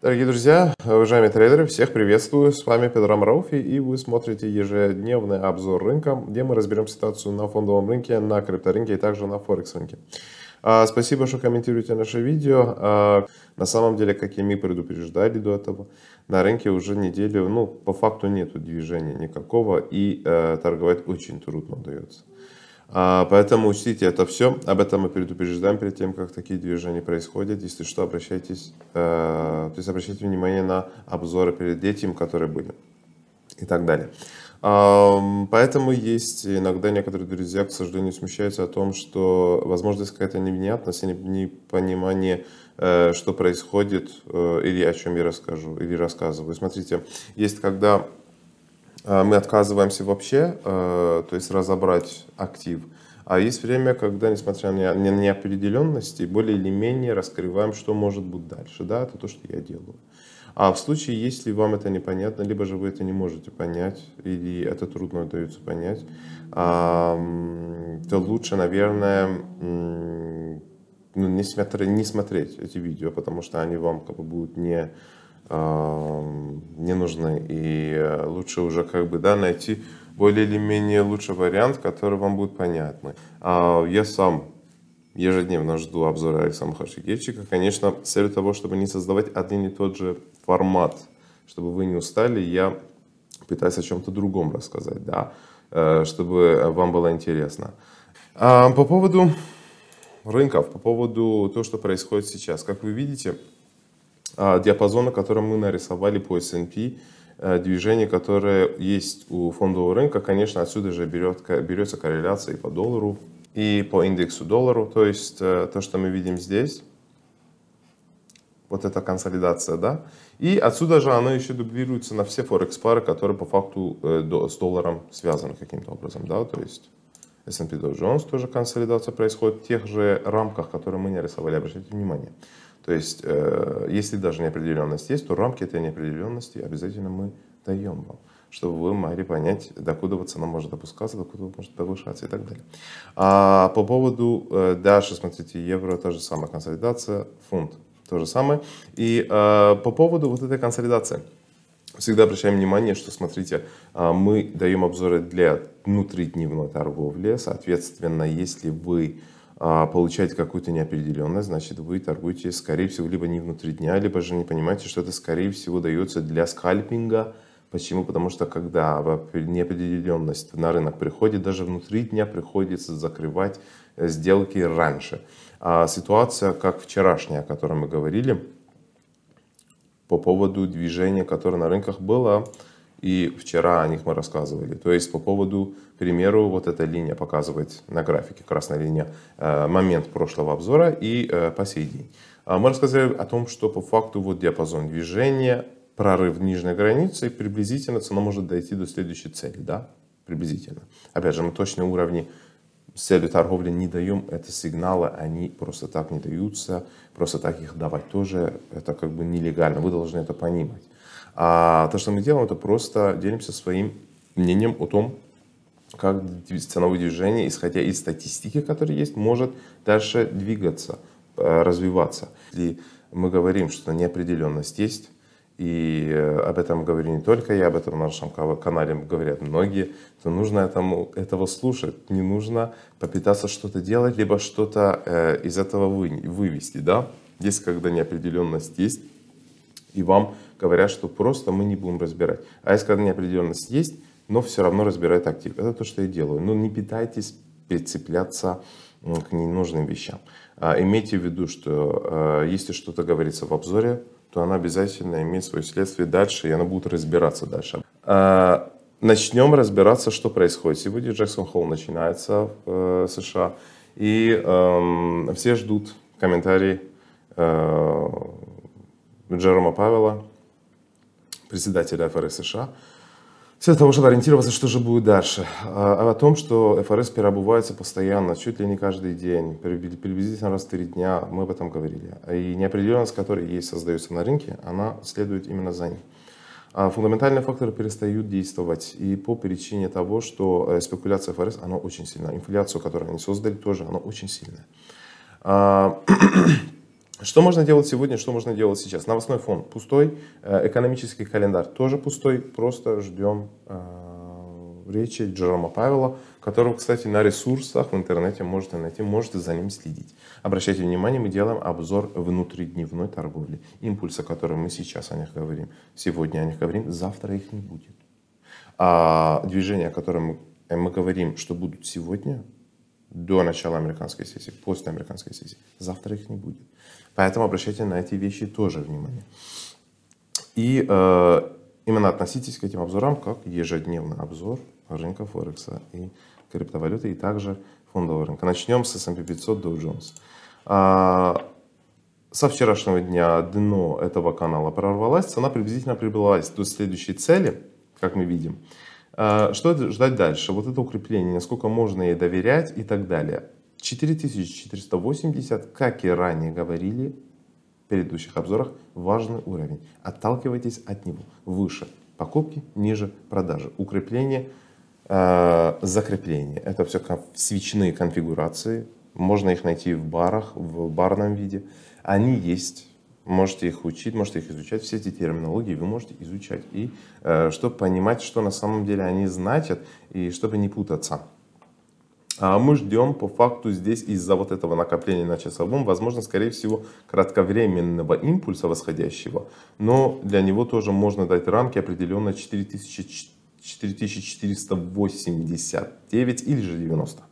Дорогие друзья, уважаемые трейдеры, всех приветствую. С вами Петр Амрауфи и вы смотрите ежедневный обзор рынка, где мы разберем ситуацию на фондовом рынке, на крипторынке и также на форекс рынке. А, спасибо, что комментируете наше видео. А, на самом деле, как и мы предупреждали до этого, на рынке уже неделю, ну, по факту нет движения никакого и э, торговать очень трудно дается. А, поэтому учтите это все. Об этом мы предупреждаем перед тем, как такие движения происходят. Если что, обращайтесь, э, то есть обращайте внимание на обзоры перед детям, которые были и так далее. А, поэтому есть иногда некоторые друзья, к сожалению, смущаются о том, что, возможно, есть какая-то невнятность, непонимание, э, что происходит, э, или о чем я расскажу, или рассказываю. Смотрите, есть когда а, мы отказываемся вообще, а, то есть разобрать актив. А есть время, когда, несмотря на неопределенности, более или менее раскрываем, что может быть дальше. Да, это то, что я делаю. А в случае, если вам это непонятно, либо же вы это не можете понять, или это трудно удается понять, а, то лучше, наверное, ну, не смотреть эти видео, потому что они вам как бы будут не не нужны. И э, лучше уже как бы да, найти более или менее лучший вариант, который вам будет понятный. А Я сам ежедневно жду обзора Александра Хашигельчика. Конечно, целью того, чтобы не создавать один и тот же формат, чтобы вы не устали, я пытаюсь о чем-то другом рассказать, да, э, чтобы вам было интересно. А по поводу рынков, по поводу того, что происходит сейчас. Как вы видите, а, диапазона, который мы нарисовали по S&P, э, движение, которое есть у фондового рынка, конечно, отсюда же берет, берется корреляция и по доллару, и по индексу доллару. То есть э, то, что мы видим здесь, вот эта консолидация, да. И отсюда же оно еще дублируется на все форекс-пары, которые по факту э, с долларом связаны каким-то образом, да, то есть... S&P Dow Jones тоже консолидация происходит в тех же рамках, которые мы нарисовали, обращайте внимание. То есть, э, если даже неопределенность есть, то рамки этой неопределенности обязательно мы даем вам чтобы вы могли понять, докуда вот цена может опускаться, докуда может повышаться и так далее. А по поводу э, дальше, смотрите, евро, та же самая консолидация, фунт, то же самое. И э, по поводу вот этой консолидации. Всегда обращаем внимание, что, смотрите, э, мы даем обзоры для внутридневной торговли, соответственно, если вы а, получаете какую-то неопределенность, значит, вы торгуете, скорее всего, либо не внутри дня, либо же не понимаете, что это, скорее всего, дается для скальпинга. Почему? Потому что когда неопределенность на рынок приходит, даже внутри дня приходится закрывать э, сделки раньше. А ситуация, как вчерашняя, о которой мы говорили, по поводу движения, которое на рынках было, и вчера о них мы рассказывали. То есть по поводу, к примеру, вот эта линия показывает на графике, красная линия, э, момент прошлого обзора и э, по сей день. А мы рассказали о том, что по факту вот диапазон движения, прорыв нижней границы, приблизительно цена может дойти до следующей цели, да, приблизительно. Опять же, мы точные уровни с целью торговли не даем, это сигналы, они просто так не даются, просто так их давать тоже, это как бы нелегально, вы должны это понимать. А то, что мы делаем, это просто делимся своим мнением о том, как ценовое движение, исходя из статистики, которая есть, может дальше двигаться, э, развиваться. Если мы говорим, что неопределенность есть, и э, об этом говорю не только я, об этом на нашем канале говорят многие, то нужно этому, этого слушать. Не нужно попытаться что-то делать, либо что-то э, из этого вы, вывести. Да? Есть, когда неопределенность есть, и вам говорят, что просто мы не будем разбирать. А если когда неопределенность есть, но все равно разбирает актив. Это то, что я делаю. Но не пытайтесь прицепляться к ненужным вещам. А, имейте в виду, что а, если что-то говорится в обзоре, то она обязательно имеет свое следствие дальше, и она будет разбираться дальше. А, начнем разбираться, что происходит. Сегодня Джексон Холл начинается в э, США, и эм, все ждут комментарии э, Джерома Павела председателя ФРС США, все для того, чтобы ориентироваться, что же будет дальше. А, а о том, что ФРС перебывается постоянно, чуть ли не каждый день, приблизительно раз в три дня, мы об этом говорили. И неопределенность, которая есть создается на рынке, она следует именно за ним. А фундаментальные факторы перестают действовать. И по причине того, что э, спекуляция ФРС, она очень сильная. Инфляцию, которую они создали, тоже она очень сильная. А, что можно делать сегодня, что можно делать сейчас? Новостной фон пустой, э, экономический календарь тоже пустой, просто ждем э, речи Джерома Павела, которого, кстати, на ресурсах в интернете можете найти, можете за ним следить. Обращайте внимание, мы делаем обзор внутридневной торговли, импульса, который мы сейчас о них говорим, сегодня о них говорим, завтра их не будет. А движения, о котором мы, э, мы говорим, что будут сегодня, до начала американской сессии, после американской сессии, завтра их не будет. Поэтому обращайте на эти вещи тоже внимание. И э, именно относитесь к этим обзорам как ежедневный обзор рынка Форекса и криптовалюты, и также фондового рынка. Начнем с S&P 500 Dow Jones. А, со вчерашнего дня дно этого канала прорвалось, цена приблизительно прибывалась до следующей цели, как мы видим. А, что ждать дальше? Вот это укрепление, насколько можно ей доверять и так далее. 4480, как и ранее говорили в предыдущих обзорах, важный уровень. Отталкивайтесь от него. Выше покупки, ниже продажи. Укрепление, э, закрепление. Это все свечные конфигурации. Можно их найти в барах, в барном виде. Они есть. Можете их учить, можете их изучать. Все эти терминологии вы можете изучать. И э, чтобы понимать, что на самом деле они значат, и чтобы не путаться. А мы ждем по факту здесь из-за вот этого накопления на часовом, возможно, скорее всего, кратковременного импульса восходящего. Но для него тоже можно дать рамки определенно 4489 или же 90.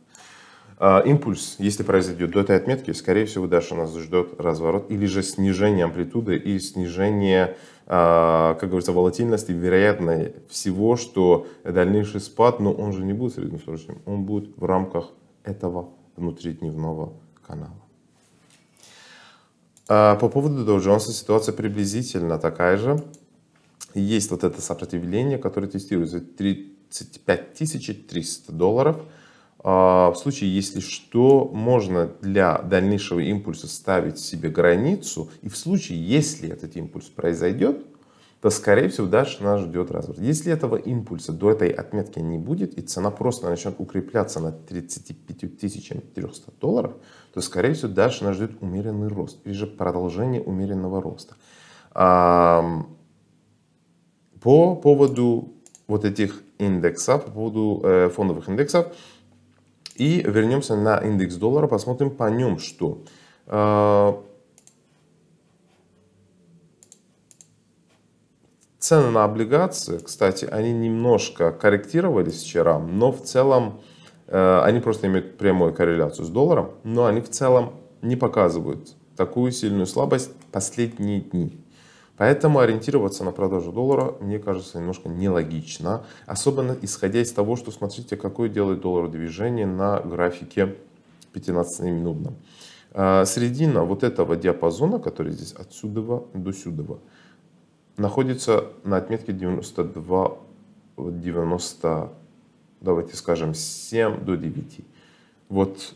А, импульс, если произойдет до этой отметки, скорее всего, дальше нас ждет разворот или же снижение амплитуды и снижение а, как говорится, волатильность и вероятно всего, что дальнейший спад, но он же не будет среднесрочным, он будет в рамках этого внутридневного канала. А, по поводу Dow Jones ситуация приблизительно такая же. Есть вот это сопротивление, которое тестируется 35 300 долларов – а, в случае, если что, можно для дальнейшего импульса ставить себе границу. И в случае, если этот импульс произойдет, то, скорее всего, дальше нас ждет разворот. Если этого импульса до этой отметки не будет, и цена просто начнет укрепляться на 35 300 долларов, то, скорее всего, дальше нас ждет умеренный рост, или же продолжение умеренного роста. По поводу вот этих индексов, по поводу э, фондовых индексов, и вернемся на индекс доллара, посмотрим по нем, что... А, цены на облигации, кстати, они немножко корректировались вчера, но в целом э, они просто имеют прямую корреляцию с долларом, но они в целом не показывают такую сильную слабость последние дни. Поэтому ориентироваться на продажу доллара, мне кажется, немножко нелогично. Особенно исходя из того, что смотрите, какое делает доллар движение на графике 15-минутном. А, Средина вот этого диапазона, который здесь отсюда до сюда, находится на отметке 92, 90, давайте скажем, 7 до 9. Вот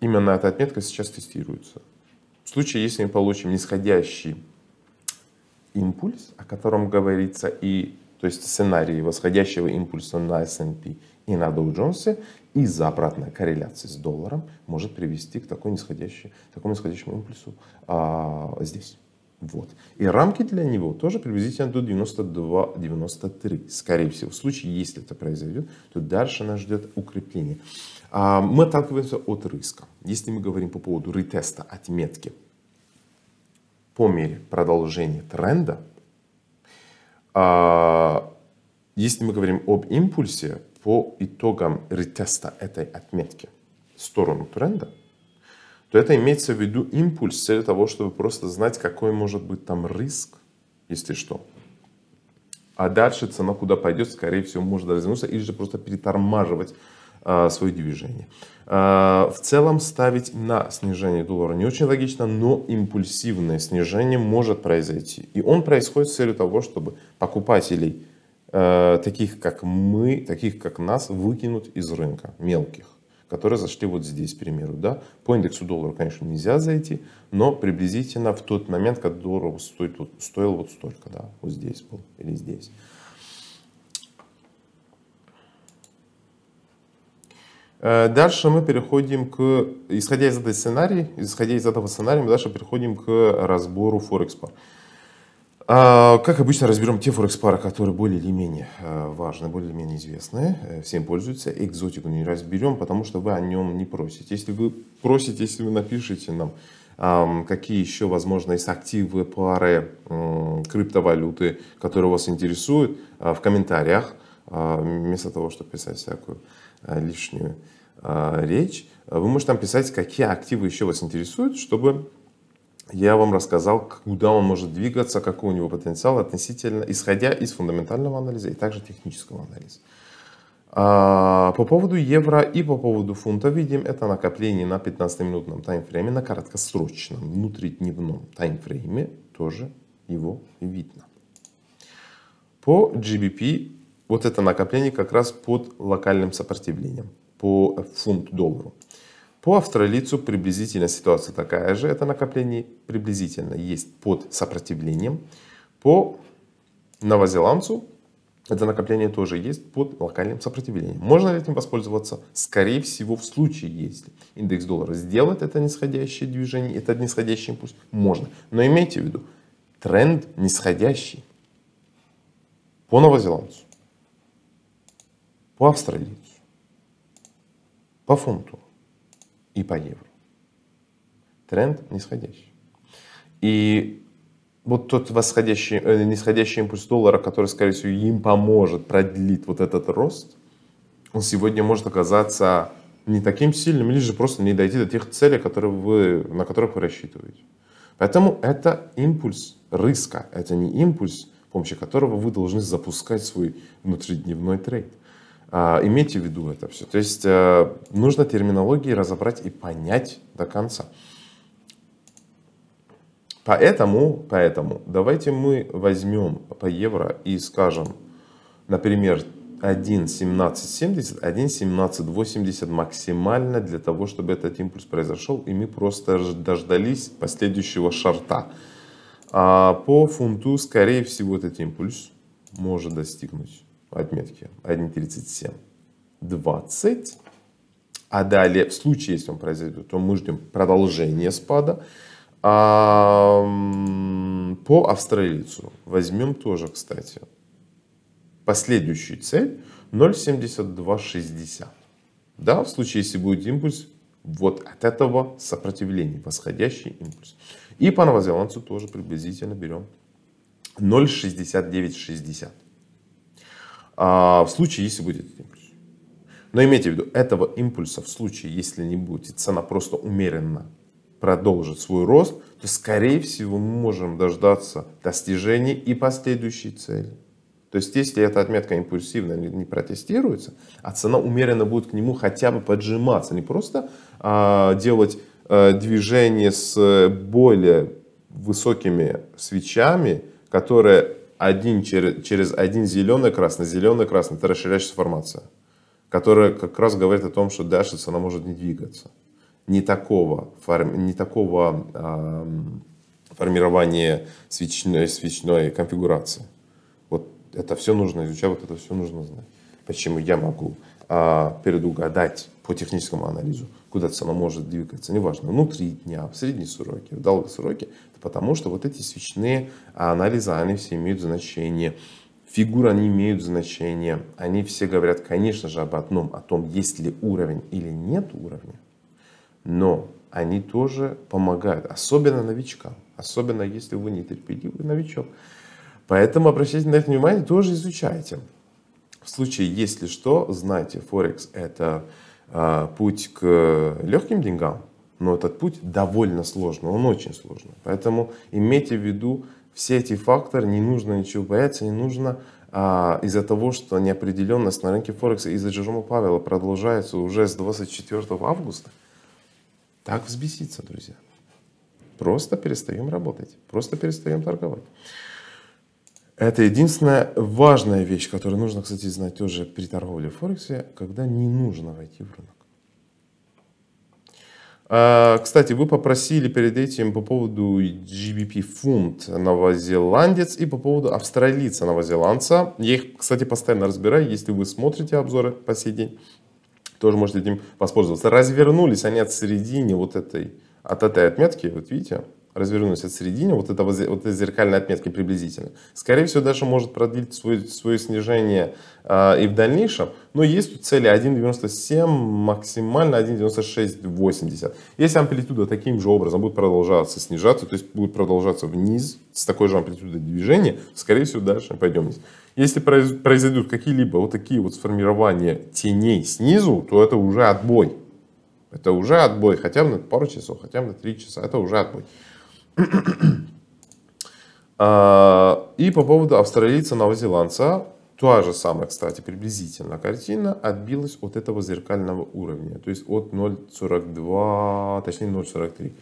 именно эта отметка сейчас тестируется. В случае, если мы получим нисходящий импульс, о котором говорится, и, то есть сценарий восходящего импульса на S&P и на Dow Jones из-за обратной корреляции с долларом может привести к такой нисходящей, такому нисходящему импульсу а, здесь. Вот. И рамки для него тоже приблизительно до 92-93. Скорее всего, в случае, если это произойдет, то дальше нас ждет укрепление. А, мы отталкиваемся от риска. Если мы говорим по поводу ретеста отметки по мере продолжения тренда, а, если мы говорим об импульсе по итогам ретеста этой отметки в сторону тренда, то это имеется в виду импульс с целью того, чтобы просто знать, какой может быть там риск, если что. А дальше цена куда пойдет, скорее всего, может развернуться или же просто перетормаживать а, свои движения. А, в целом ставить на снижение доллара не очень логично, но импульсивное снижение может произойти. И он происходит с целью того, чтобы покупателей, а, таких как мы, таких как нас, выкинуть из рынка, мелких которые зашли вот здесь, к примеру. Да? По индексу доллара, конечно, нельзя зайти, но приблизительно в тот момент, когда доллар стоил, стоил вот столько, да, вот здесь был или здесь. Э, дальше мы переходим к, исходя из этого сценария, исходя из этого сценария, мы дальше переходим к разбору Форекс пар. Как обычно, разберем те форекс пары, которые более или менее э, важны, более или менее известны, э, всем пользуются. Экзотику не разберем, потому что вы о нем не просите. Если вы просите, если вы напишите нам, какие еще, возможно, есть активы, пары, криптовалюты, которые вас интересуют, в комментариях, вместо того, чтобы писать всякую Э, лишнюю э, речь. Вы можете там писать, какие активы еще вас интересуют, чтобы я вам рассказал, куда он может двигаться, какой у него потенциал относительно, исходя из фундаментального анализа и также технического анализа. А, по поводу евро и по поводу фунта видим это накопление на 15-минутном таймфрейме, на короткосрочном внутридневном таймфрейме тоже его видно. По GBP вот это накопление как раз под локальным сопротивлением по фунт-доллару. По австралийцу приблизительно ситуация такая же. Это накопление приблизительно есть под сопротивлением. По новозеландцу это накопление тоже есть под локальным сопротивлением. Можно ли этим воспользоваться? Скорее всего, в случае, если индекс доллара сделает это нисходящее движение, это нисходящий импульс, можно. Но имейте в виду, тренд нисходящий по новозеландцу по австралийцу, по фунту и по евро. Тренд нисходящий. И вот тот восходящий, э, нисходящий импульс доллара, который, скорее всего, им поможет, продлить вот этот рост, он сегодня может оказаться не таким сильным, или же просто не дойти до тех целей, которые вы, на которых вы рассчитываете. Поэтому это импульс рыска, это не импульс, с помощью которого вы должны запускать свой внутридневной трейд. А, имейте в виду это все. То есть э, нужно терминологии разобрать и понять до конца. Поэтому, поэтому давайте мы возьмем по евро и скажем, например, 1.1770, 1.1780 максимально для того, чтобы этот импульс произошел. И мы просто дождались последующего шарта. А по фунту, скорее всего, этот импульс может достигнуть отметки 1.37, 20. А далее, в случае, если он произойдет, то мы ждем продолжения спада. А, по австралийцу возьмем тоже, кстати, последующую цель 0.7260. Да, в случае, если будет импульс, вот от этого сопротивления, восходящий импульс. И по новозеландцу тоже приблизительно берем 0,6960 а, в случае, если будет импульс. Но имейте в виду, этого импульса в случае, если не будет, и цена просто умеренно продолжит свой рост, то, скорее всего, мы можем дождаться достижения и последующей цели. То есть, если эта отметка импульсивная не протестируется, а цена умеренно будет к нему хотя бы поджиматься, не просто а, делать э, движение с более высокими свечами, которые один через, через один зеленый, красный, зеленый, красный, это расширяющаяся формация, которая как раз говорит о том, что дальше она может не двигаться. Не такого, форми, не такого э, формирования свечной, свечной конфигурации. Вот это все нужно изучать, вот это все нужно знать. Почему я могу э, а, предугадать по техническому анализу, куда сама может двигаться, неважно, внутри дня, в средние сроки, в это потому что вот эти свечные а, анализы, они все имеют значение. Фигуры, они имеют значение. Они все говорят, конечно же, об одном, о том, есть ли уровень или нет уровня. Но они тоже помогают, особенно новичкам, особенно если вы нетерпеливый новичок. Поэтому обращайте на это внимание, тоже изучайте. В случае, если что, знайте, Форекс это а, путь к легким деньгам, но этот путь довольно сложный, он очень сложный. Поэтому имейте в виду все эти факторы, не нужно ничего бояться, не нужно а, из-за того, что неопределенность на рынке Форекса из-за Джерома Павела продолжается уже с 24 августа, так взбеситься, друзья. Просто перестаем работать, просто перестаем торговать. Это единственная важная вещь, которую нужно, кстати, знать тоже при торговле в Форексе, когда не нужно войти в рынок. А, кстати, вы попросили перед этим по поводу GBP фунт новозеландец и по поводу австралийца новозеландца. Я их, кстати, постоянно разбираю. Если вы смотрите обзоры по сей день, тоже можете этим воспользоваться. Развернулись они от середины вот этой, от этой отметки, вот видите, развернусь от середины, вот это вот этой зеркальной отметки приблизительно. Скорее всего, даже может продлить свое, свое снижение э, и в дальнейшем, но есть тут цели 1.97, максимально 1.96.80. Если амплитуда таким же образом будет продолжаться снижаться, то есть будет продолжаться вниз с такой же амплитудой движения, скорее всего, дальше мы пойдем вниз. Если произойдут какие-либо вот такие вот сформирования теней снизу, то это уже отбой. Это уже отбой хотя бы на пару часов, хотя бы на три часа, это уже отбой. А, и по поводу австралийца-новозеландца, та же самая, кстати, приблизительно картина отбилась от этого зеркального уровня, то есть от 0,42, точнее 0,43.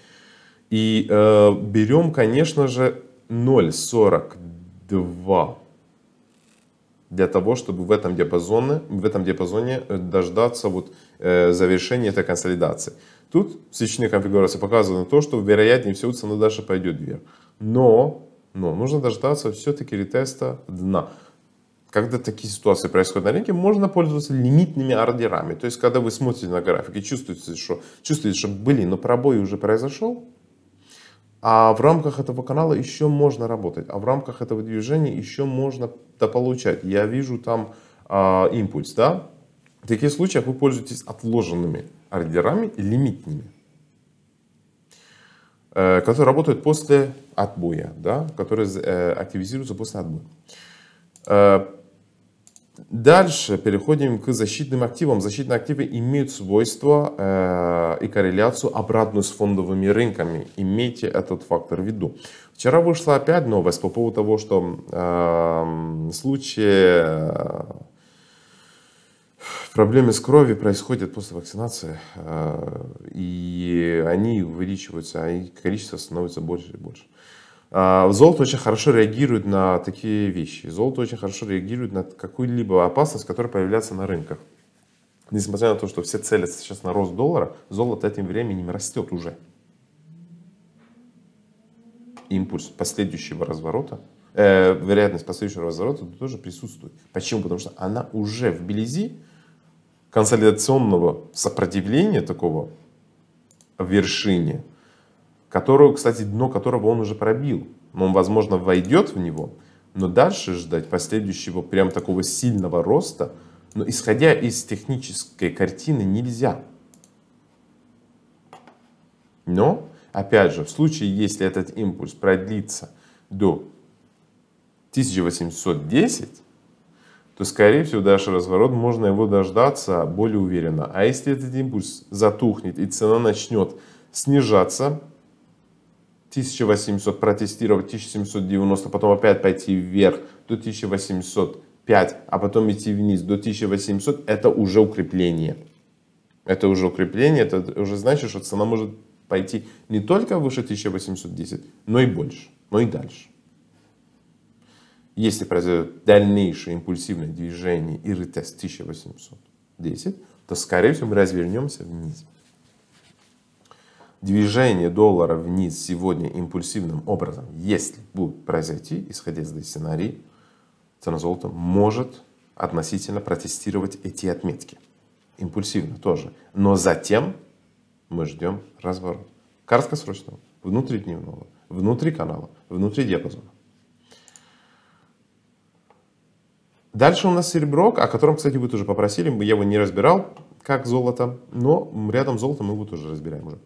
И э, берем, конечно же, 0,42 для того, чтобы в этом диапазоне, в этом диапазоне э, дождаться вот, э, завершения этой консолидации. Тут свечные конфигурации показывают то, что вероятнее всего цена дальше пойдет вверх. Но, но нужно дождаться все-таки ретеста дна. Когда такие ситуации происходят на рынке, можно пользоваться лимитными ордерами. То есть, когда вы смотрите на график и чувствуете, что, чувствуете, что блин, но ну, пробой уже произошел, а в рамках этого канала еще можно работать, а в рамках этого движения еще можно дополучать. Я вижу там э, импульс, да? В таких случаях вы пользуетесь отложенными ордерами лимитными, э, которые работают после отбоя, да? Которые э, активизируются после отбоя. Э, Дальше переходим к защитным активам. Защитные активы имеют свойство э, и корреляцию обратную с фондовыми рынками. Имейте этот фактор в виду. Вчера вышла опять новость по поводу того, что э, случаи э, проблемы с кровью происходят после вакцинации, э, и они увеличиваются, а их количество становится больше и больше. Э, а, золото очень хорошо реагирует на такие вещи. Золото очень хорошо реагирует на какую-либо опасность, которая появляется на рынках. Несмотря на то, что все целятся сейчас на рост доллара, золото этим временем растет уже. Импульс последующего разворота, э, вероятность последующего разворота тоже присутствует. Почему? Потому что она уже в Белизи консолидационного сопротивления такого в вершине которую, кстати, дно которого он уже пробил. Он, возможно, войдет в него, но дальше ждать последующего прям такого сильного роста, но ну, исходя из технической картины, нельзя. Но, опять же, в случае, если этот импульс продлится до 1810, то, скорее всего, дальше разворот, можно его дождаться более уверенно. А если этот импульс затухнет и цена начнет снижаться, 1800 протестировать, 1790, потом опять пойти вверх до 1805, а потом идти вниз до 1800, это уже укрепление. Это уже укрепление, это уже значит, что цена может пойти не только выше 1810, но и больше, но и дальше. Если произойдет дальнейшее импульсивное движение и ретест 1810, то, скорее всего, мы развернемся вниз движение доллара вниз сегодня импульсивным образом, если будет произойти, исходя из этой сценарий, цена золота может относительно протестировать эти отметки. Импульсивно тоже. Но затем мы ждем разворот. Краткосрочного, внутридневного, внутри канала, внутри диапазона. Дальше у нас серебро, о котором, кстати, вы тоже попросили, я его не разбирал, как золото, но рядом с золотом мы его тоже разбираем уже.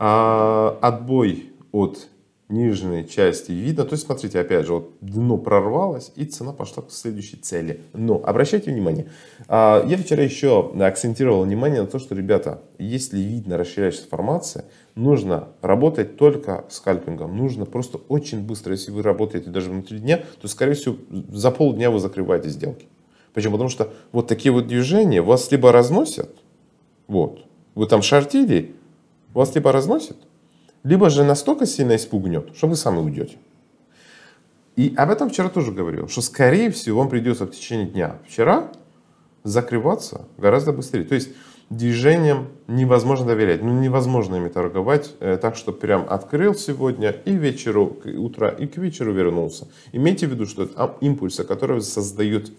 А, отбой от нижней части видно. То есть, смотрите, опять же, вот дно прорвалось, и цена пошла к следующей цели. Но обращайте внимание, а, я вчера еще акцентировал внимание на то, что, ребята, если видно расширяющаяся формация, нужно работать только скальпингом. Нужно просто очень быстро, если вы работаете даже внутри дня, то, скорее всего, за полдня вы закрываете сделки. Почему? Потому что вот такие вот движения вас либо разносят, вот, вы там шортили, вас либо разносит, либо же настолько сильно испугнет, что вы сами уйдете. И об этом вчера тоже говорил, что скорее всего вам придется в течение дня вчера закрываться гораздо быстрее. То есть движением невозможно доверять, ну невозможно ими торговать, э, так что прям открыл сегодня и вечеру, к утра, и к вечеру вернулся. Имейте в виду, что это импульс, который создает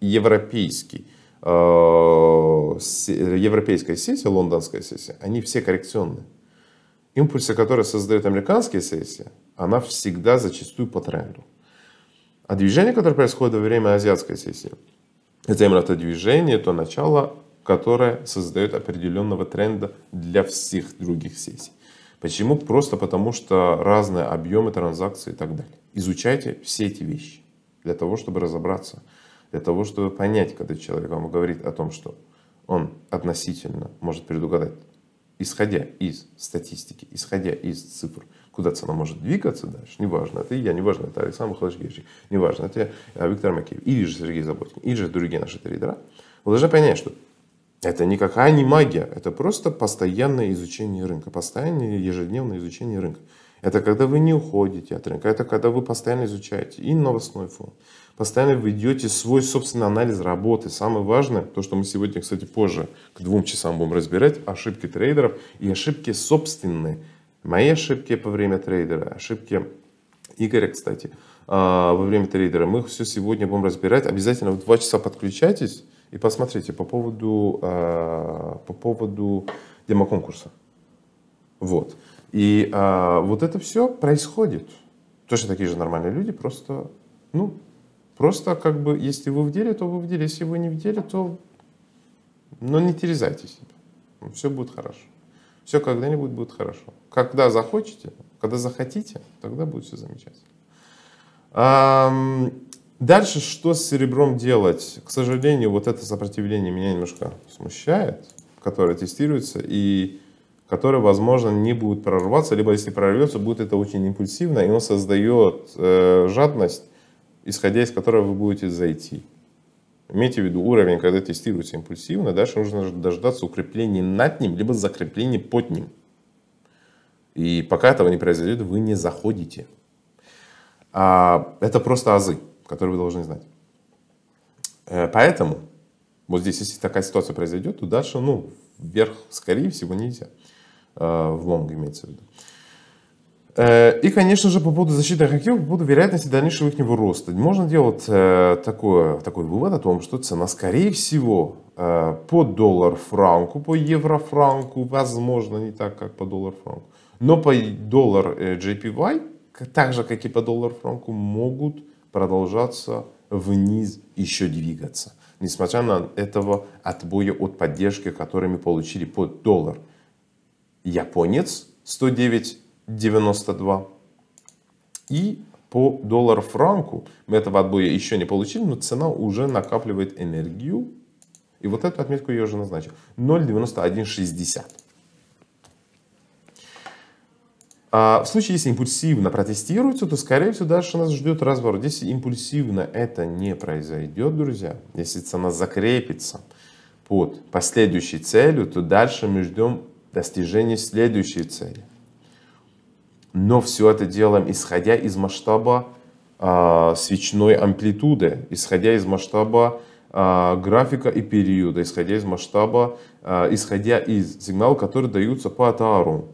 европейский Э, европейская сессия, лондонская сессия, они все коррекционные. Импульсы, которые создают американские сессии, она всегда зачастую по тренду. А движение, которое происходит во время азиатской сессии, это именно то движение, то начало, которое создает определенного тренда для всех других сессий. Почему? Просто потому, что разные объемы транзакций и так далее. Изучайте все эти вещи для того, чтобы разобраться – для того, чтобы понять, когда человек вам говорит о том, что он относительно может предугадать, исходя из статистики, исходя из цифр, куда цена может двигаться дальше, неважно, это я, неважно, это Александр Михайлович неважно, это я, э, Виктор Макеев, или же Сергей Заботин, или же другие наши трейдера, вы должны понять, что это никакая не магия, это просто постоянное изучение рынка, постоянное ежедневное изучение рынка. Это когда вы не уходите от рынка, это когда вы постоянно изучаете и новостной фонд постоянно вы идете свой собственный анализ работы. Самое важное, то, что мы сегодня, кстати, позже к двум часам будем разбирать, ошибки трейдеров и ошибки собственные. Мои ошибки во время трейдера, ошибки Игоря, кстати, а, во время трейдера. Мы все сегодня будем разбирать. Обязательно в два часа подключайтесь и посмотрите по поводу, а, по поводу демоконкурса. Вот. И а, вот это все происходит. Точно такие же нормальные люди, просто, ну, Просто как бы, если вы в деле, то вы в деле. Если вы не в деле, то но ну, не терезайте себя. Ну, все будет хорошо. Все когда-нибудь будет хорошо. Когда захочете, когда захотите, тогда будет все замечательно. Дальше что с серебром делать? К сожалению, вот это сопротивление меня немножко смущает, которое тестируется и которое, возможно, не будет прорваться, либо если прорвется, будет это очень импульсивно, и он создает э, жадность исходя из которого вы будете зайти. Имейте в виду уровень, когда тестируете импульсивно, дальше нужно дождаться укрепления над ним, либо закрепления под ним. И пока этого не произойдет, вы не заходите. А это просто азы, которые вы должны знать. Э, поэтому вот здесь, если такая ситуация произойдет, то дальше, ну, вверх, скорее всего, нельзя. Э, в лонг имеется в виду. Э, и, конечно же, по поводу защитных активов, по поводу вероятности дальнейшего их роста. Можно делать э, такое, такой вывод о том, что цена, скорее всего, э, по доллар-франку, по евро-франку, возможно, не так, как по доллар-франку, но по доллар JPY, так же, как и по доллар-франку, могут продолжаться вниз еще двигаться. Несмотря на этого отбоя от поддержки, которыми получили под доллар. Японец 109 92. И по доллар-франку, мы этого отбоя еще не получили, но цена уже накапливает энергию. И вот эту отметку я уже назначил. 0,9160. А в случае, если импульсивно протестируется, то, скорее всего, дальше нас ждет разворот. Если импульсивно это не произойдет, друзья, если цена закрепится под последующей целью, то дальше мы ждем достижения следующей цели но все это делаем, исходя из масштаба э, свечной амплитуды, исходя из масштаба э, графика и периода, исходя из масштаба, э, исходя из сигналов, которые даются по атару.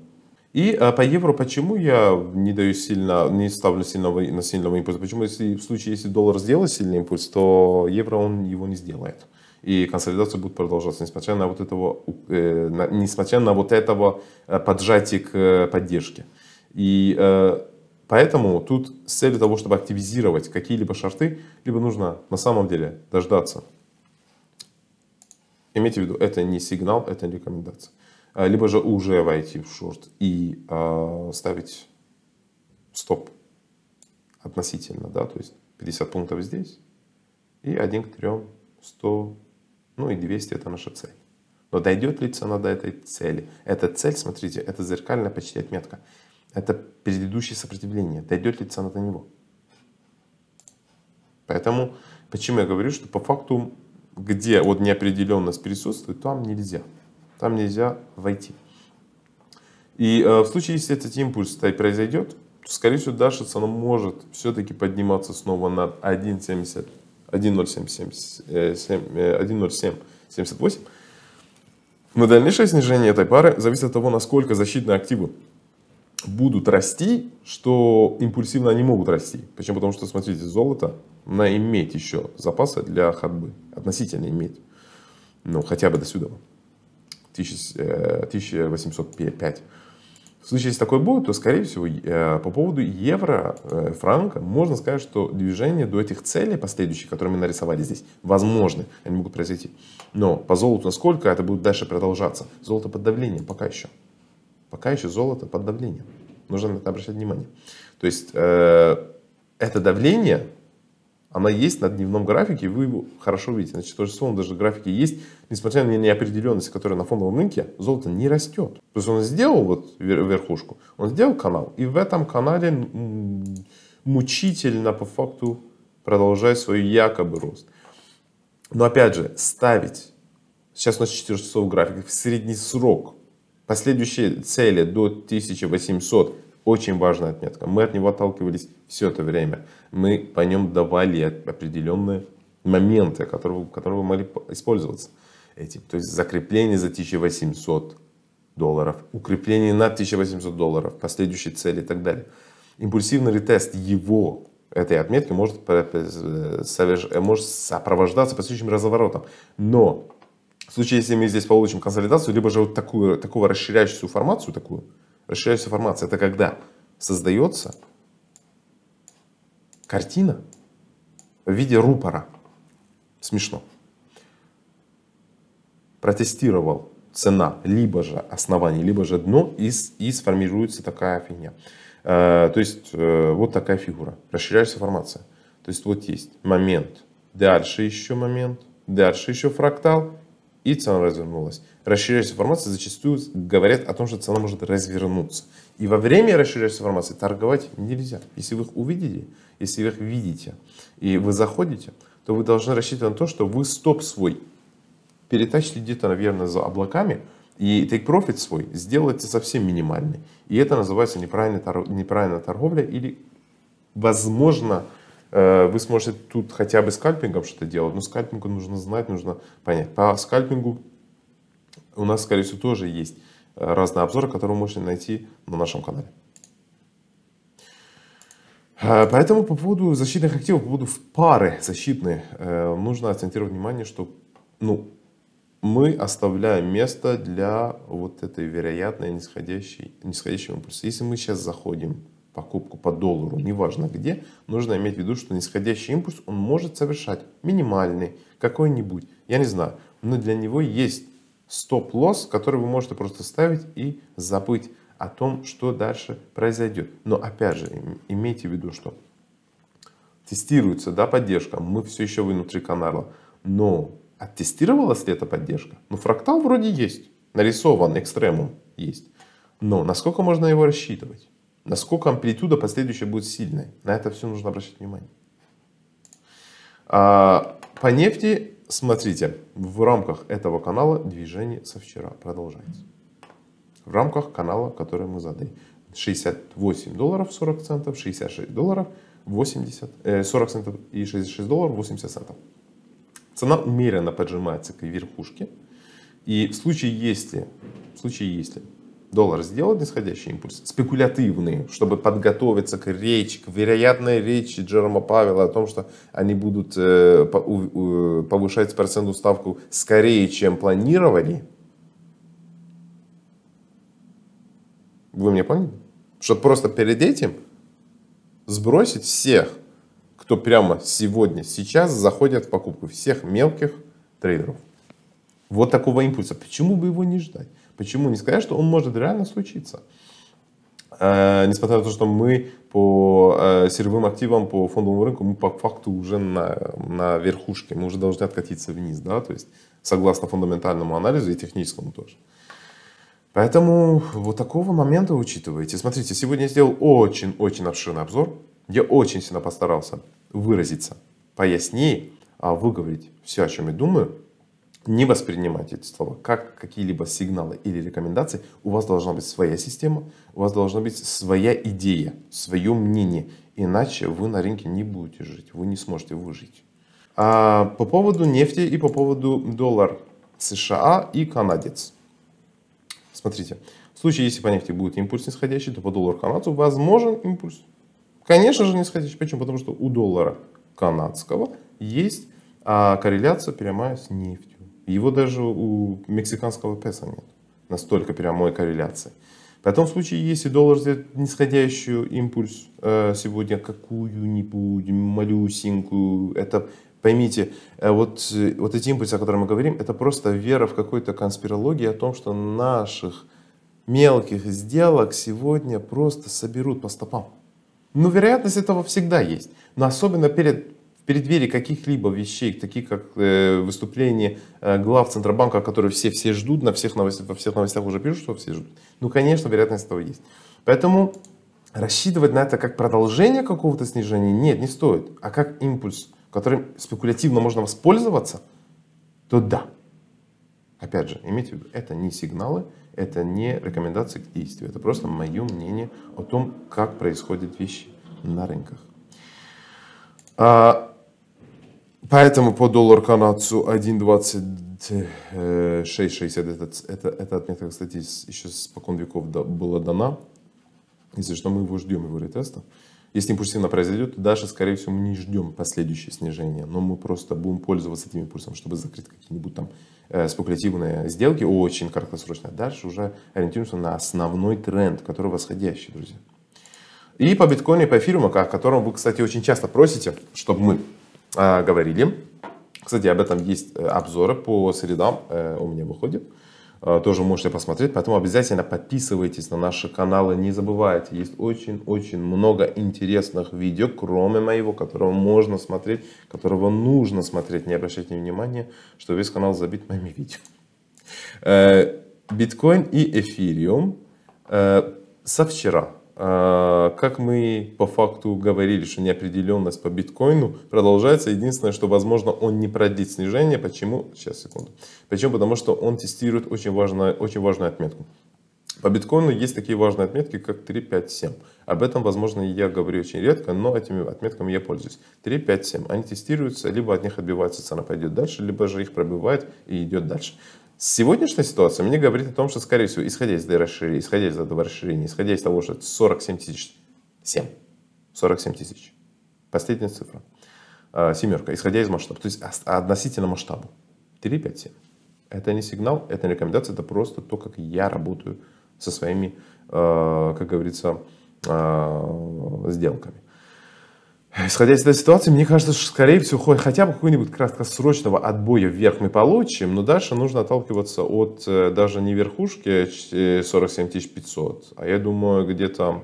И э, по евро почему я не даю сильно, не ставлю сильного, на сильного импульса? Почему если, в случае, если доллар сделает сильный импульс, то евро он его не сделает и консолидация будет продолжаться, несмотря на вот этого, э, на, несмотря на вот этого э, поджатие к э, поддержке. И э, поэтому тут с целью того, чтобы активизировать какие-либо шорты, либо нужно на самом деле дождаться. Имейте в виду, это не сигнал, это рекомендация. Э, либо же уже войти в шорт и э, ставить стоп относительно, да, то есть 50 пунктов здесь и 1 к 3, 100, ну и 200 это наша цель. Но дойдет ли цена до этой цели? Эта цель, смотрите, это зеркальная почти отметка это предыдущее сопротивление. Дойдет ли цена до него? Поэтому, почему я говорю, что по факту, где вот неопределенность присутствует, там нельзя. Там нельзя войти. И э, в случае, если этот импульс -то произойдет, то, скорее всего, дальше цена может все-таки подниматься снова над 1.70, 1.0778. Э, э, Но дальнейшее снижение этой пары зависит от того, насколько защитные активы будут расти, что импульсивно они могут расти. Почему? Потому что, смотрите, золото на иметь еще запасы для ходьбы. Относительно иметь. Ну, хотя бы до сюда. 1805. Э, В случае, если такое будет, то, скорее всего, э, по поводу евро, э, франка, можно сказать, что движение до этих целей последующих, которые мы нарисовали здесь, возможны, они могут произойти. Но по золоту насколько это будет дальше продолжаться? Золото под давлением пока еще. Пока еще золото под давлением. Нужно на это обращать внимание. То есть э, это давление, оно есть на дневном графике, вы его хорошо видите. Значит, то же слово даже графики есть, несмотря на неопределенность, которая на фондовом рынке, золото не растет. То есть он сделал вот верхушку, он сделал канал, и в этом канале мучительно по факту продолжает свой якобы рост. Но опять же, ставить, сейчас у нас 4 часов график, в средний срок Последующие цели до 1800 очень важная отметка. Мы от него отталкивались все это время. Мы по нем давали определенные моменты, которые, которые могли использоваться. Эти, то есть закрепление за 1800 долларов, укрепление на 1800 долларов, последующие цели и так далее. Импульсивный ретест его этой отметки может, э, может сопровождаться последующим разворотом. Но в случае, если мы здесь получим консолидацию, либо же вот такую, такую расширяющуюся формацию, такую расширяющуюся формацию, это когда создается картина в виде рупора. Смешно. Протестировал цена, либо же основание, либо же дно, и, и сформируется такая фигня. Э, то есть, э, вот такая фигура. Расширяющаяся формация. То есть, вот есть момент. Дальше еще момент. Дальше еще фрактал и цена развернулась. Расширяющаяся информация зачастую говорят о том, что цена может развернуться. И во время расширяющейся информации торговать нельзя. Если вы их увидите, если вы их видите, и вы заходите, то вы должны рассчитывать на то, что вы стоп свой перетащите где-то, наверное, за облаками, и take profit свой сделайте совсем минимальный. И это называется неправильная, торговля, неправильная торговля или, возможно, Э, вы сможете тут хотя бы скальпингом что-то делать, но скальпингу нужно знать, нужно понять. По скальпингу у нас, скорее всего, тоже есть э, разные обзоры, которые можно найти на нашем канале. Э, поэтому по поводу защитных активов, по поводу пары защитные, нужно акцентировать внимание, что ну, мы оставляем место для вот этой вероятной нисходящей, нисходящего импульса. Если мы сейчас заходим покупку по доллару, неважно где, нужно иметь в виду, что нисходящий импульс он может совершать минимальный, какой-нибудь, я не знаю. Но для него есть стоп-лосс, который вы можете просто ставить и забыть о том, что дальше произойдет. Но опять же, имейте в виду, что тестируется да, поддержка, мы все еще внутри канала, но оттестировалась ли эта поддержка? Ну, фрактал вроде есть, нарисован, экстремум есть. Но насколько можно его рассчитывать? насколько амплитуда последующая будет сильной. На это все нужно обращать внимание. А, по нефти, смотрите, в рамках этого канала движение со вчера продолжается. В рамках канала, который мы задали. 68 долларов 40 центов, 66 долларов 80, э, 40 центов и 66 долларов 80 центов. Цена умеренно поджимается к верхушке. И в случае, если, в случае, если доллар сделал нисходящий импульс, спекулятивный, чтобы подготовиться к речи, к вероятной речи Джерома Павела о том, что они будут э, повышать процентную ставку скорее, чем планировали. Вы меня поняли? Чтобы просто перед этим сбросить всех, кто прямо сегодня, сейчас заходит в покупку всех мелких трейдеров. Вот такого импульса. Почему бы его не ждать? Почему не сказать, что он может реально случиться? Э, несмотря на то, что мы по э, сервовым активам, по фондовому рынку, мы по факту уже на, на верхушке, мы уже должны откатиться вниз, да, то есть согласно фундаментальному анализу и техническому тоже. Поэтому вот такого момента учитывайте. Смотрите, сегодня я сделал очень-очень обширный обзор. Я очень сильно постарался выразиться пояснее, а выговорить все, о чем я думаю не воспринимать эти слова как какие-либо сигналы или рекомендации. У вас должна быть своя система, у вас должна быть своя идея, свое мнение. Иначе вы на рынке не будете жить, вы не сможете выжить. А по поводу нефти и по поводу доллар США и канадец. Смотрите, в случае, если по нефти будет импульс нисходящий, то по доллару канадцу возможен импульс. Конечно же нисходящий. Почему? Потому что у доллара канадского есть а, корреляция прямая с нефтью. Его даже у мексиканского песа нет. Настолько прямой корреляции. В этом случае, если доллар взять нисходящую импульс э, сегодня какую-нибудь малюсенькую, это поймите, э, вот, э, вот эти импульсы, о которых мы говорим, это просто вера в какой-то конспирологии о том, что наших мелких сделок сегодня просто соберут по стопам. Но ну, вероятность этого всегда есть. Но особенно перед преддверии каких-либо вещей, таких как э, выступление э, глав Центробанка, которые все, все ждут, на всех новостях, во всех новостях уже пишут, что все ждут, ну, конечно, вероятность этого есть. Поэтому рассчитывать на это как продолжение какого-то снижения, нет, не стоит, а как импульс, которым спекулятивно можно воспользоваться, то да. Опять же, имейте в виду, это не сигналы, это не рекомендации к действию, это просто мое мнение о том, как происходят вещи на рынках. А, Поэтому по доллар канадцу 1.2660, это, это, это отметка, кстати, еще спокон веков да, была дана. Если что, мы его ждем, его ретеста. Если импульсивно произойдет, то даже, скорее всего, мы не ждем последующее снижение, но мы просто будем пользоваться этим импульсом, чтобы закрыть какие-нибудь там э, спекулятивные сделки, очень краткосрочные. Дальше уже ориентируемся на основной тренд, который восходящий, друзья. И по биткоину и по эфиру, о котором вы, кстати, очень часто просите, чтобы мы а, говорили. Кстати, об этом есть э, обзоры по средам э, у меня выходят. Э, тоже можете посмотреть. Поэтому обязательно подписывайтесь на наши каналы. Не забывайте, есть очень-очень много интересных видео, кроме моего, которого можно смотреть, которого нужно смотреть. Не обращайте внимания, что весь канал забит моими видео. Биткоин и эфириум со вчера а, как мы по факту говорили, что неопределенность по биткоину продолжается. Единственное, что, возможно, он не продлит снижение. Почему? Сейчас, секунду. Почему? Потому что он тестирует очень важную, очень важную отметку. По биткоину есть такие важные отметки, как 3, 5, 7. Об этом, возможно, я говорю очень редко, но этими отметками я пользуюсь. 3, 5, 7. Они тестируются, либо от них отбивается цена, пойдет дальше, либо же их пробивает и идет дальше. Сегодняшняя ситуация мне говорит о том, что, скорее всего, исходя из расширения, исходя из этого расширения, исходя из того, что 47 тысяч, 7, 47 тысяч, последняя цифра, а, семерка, исходя из масштаба, то есть относительно масштаба 3, 5, 7. Это не сигнал, это не рекомендация, это просто то, как я работаю со своими, а, как говорится, а, сделками. Исходя из этой ситуации, мне кажется, что, скорее всего, хотя бы какой-нибудь краткосрочного отбоя вверх мы получим, но дальше нужно отталкиваться от э, даже не верхушки 47 а 500, э, а я думаю, где-то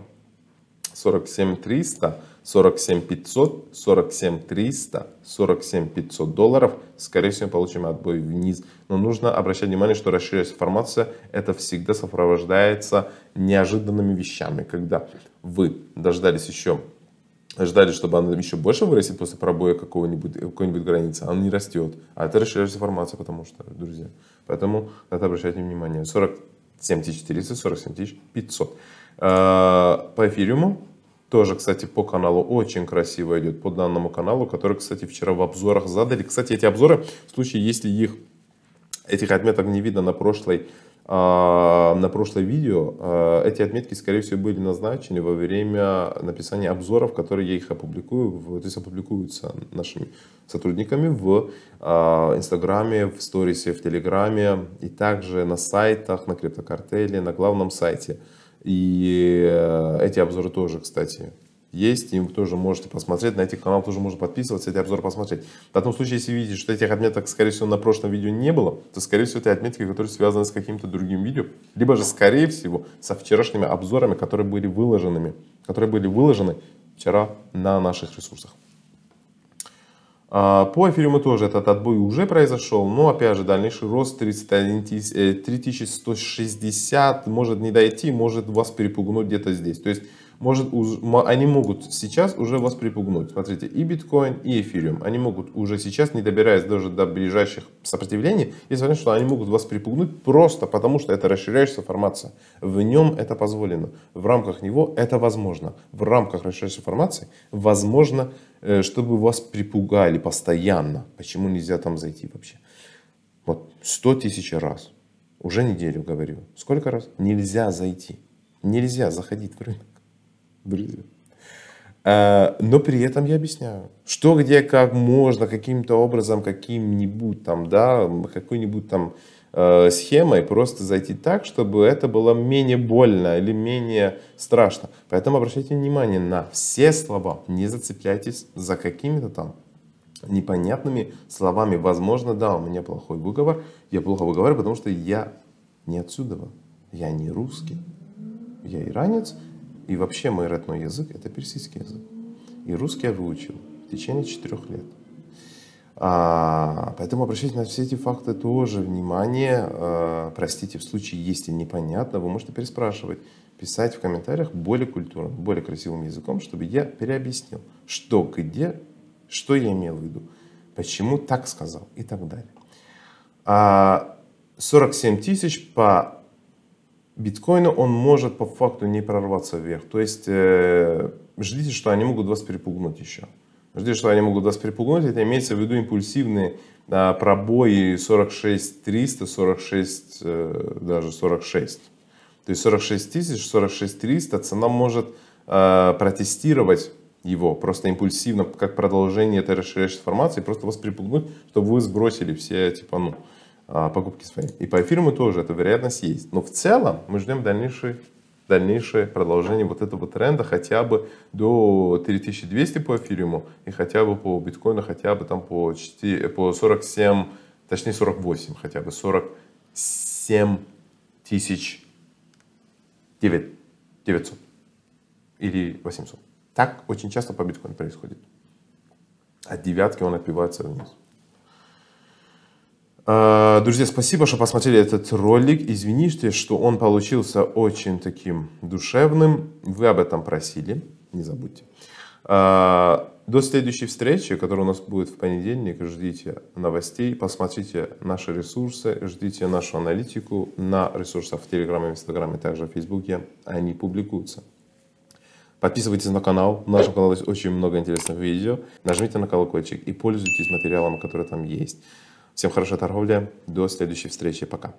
47 300, 47 500, 47 300, 47 500 долларов, скорее всего, получим отбой вниз. Но нужно обращать внимание, что расширяясь информация, это всегда сопровождается неожиданными вещами, когда вы дождались еще ждали, чтобы она еще больше вырастет после пробоя какого-нибудь, какой-нибудь границы, она не растет. А ты расширяешь информацию, потому что, друзья. Поэтому надо обращать внимание. 47 400, 47 500. По эфириуму тоже, кстати, по каналу очень красиво идет, по данному каналу, который, кстати, вчера в обзорах задали. Кстати, эти обзоры, в случае, если их, этих отметок не видно на прошлой а, на прошлое видео, а, эти отметки, скорее всего, были назначены во время написания обзоров, которые я их опубликую, то есть опубликуются нашими сотрудниками в а, Инстаграме, в Сторисе, в Телеграме и также на сайтах, на криптокартеле, на главном сайте. И э, эти обзоры тоже, кстати, есть, и вы тоже можете посмотреть, на этих каналах тоже можно подписываться, эти обзоры посмотреть. В данном случае, если видите, что этих отметок, скорее всего, на прошлом видео не было, то, скорее всего, это отметки, которые связаны с каким-то другим видео, либо же, скорее всего, со вчерашними обзорами, которые были выложенными, которые были выложены вчера на наших ресурсах. А, по эфириуму тоже этот отбой уже произошел, но опять же дальнейший рост 31, 3160 э, может не дойти, может вас перепугнуть где-то здесь. То есть может, они могут сейчас уже вас припугнуть. Смотрите, и биткоин, и эфириум, они могут уже сейчас, не добираясь даже до ближайших сопротивлений, несмотря что они могут вас припугнуть просто потому, что это расширяющаяся формация. В нем это позволено, в рамках него это возможно. В рамках расширяющейся формации возможно, э, чтобы вас припугали постоянно. Почему нельзя там зайти вообще? Вот 100 тысяч раз. Уже неделю говорю. Сколько раз? Нельзя зайти. Нельзя заходить в рынок друзья. А, но при этом я объясняю, что где как можно, каким-то образом, каким-нибудь там, да, какой-нибудь там э, схемой просто зайти так, чтобы это было менее больно или менее страшно. Поэтому обращайте внимание на все слова, не зацепляйтесь за какими-то там непонятными словами. Возможно, да, у меня плохой выговор, я плохо выговариваю, потому что я не отсюда, я не русский, я иранец, и вообще мой родной язык – это персидский язык. И русский я выучил в течение четырех лет. А, поэтому обращайте на все эти факты тоже внимание. А, простите, в случае, если непонятно, вы можете переспрашивать, писать в комментариях более культурным, более красивым языком, чтобы я переобъяснил, что, где, что я имел в виду, почему так сказал и так далее. А, 47 тысяч по биткоина, он может по факту не прорваться вверх. То есть э, ждите, что они могут вас перепугнуть еще. Ждите, что они могут вас перепугнуть. Это имеется в виду импульсивные э, пробои 46 300, 46, э, даже 46. То есть 46 тысяч, 46 300 цена может э, протестировать его просто импульсивно, как продолжение этой расширяющей формации, просто вас перепугнуть, чтобы вы сбросили все, типа, ну, а, покупки свои. И по эфиру тоже эта вероятность есть. Но в целом мы ждем дальнейшие дальнейшее продолжение вот этого тренда хотя бы до 3200 по эфириуму и хотя бы по биткоину хотя бы там по, 4, по 47, точнее 48 хотя бы, 47 тысяч 900 или 800. Так очень часто по биткоину происходит. От девятки он отпивается вниз. Э, друзья, спасибо, что посмотрели этот ролик. Извините, что он получился очень таким душевным. Вы об этом просили, не забудьте. Э, до следующей встречи, которая у нас будет в понедельник, ждите новостей, посмотрите наши ресурсы, ждите нашу аналитику на ресурсах в Телеграме, Инстаграме, также в Фейсбуке. Они публикуются. Подписывайтесь на канал. На нашем канале очень много интересных видео. Нажмите на колокольчик и пользуйтесь материалом, который там есть. Всем хорошей торговли. До следующей встречи. Пока.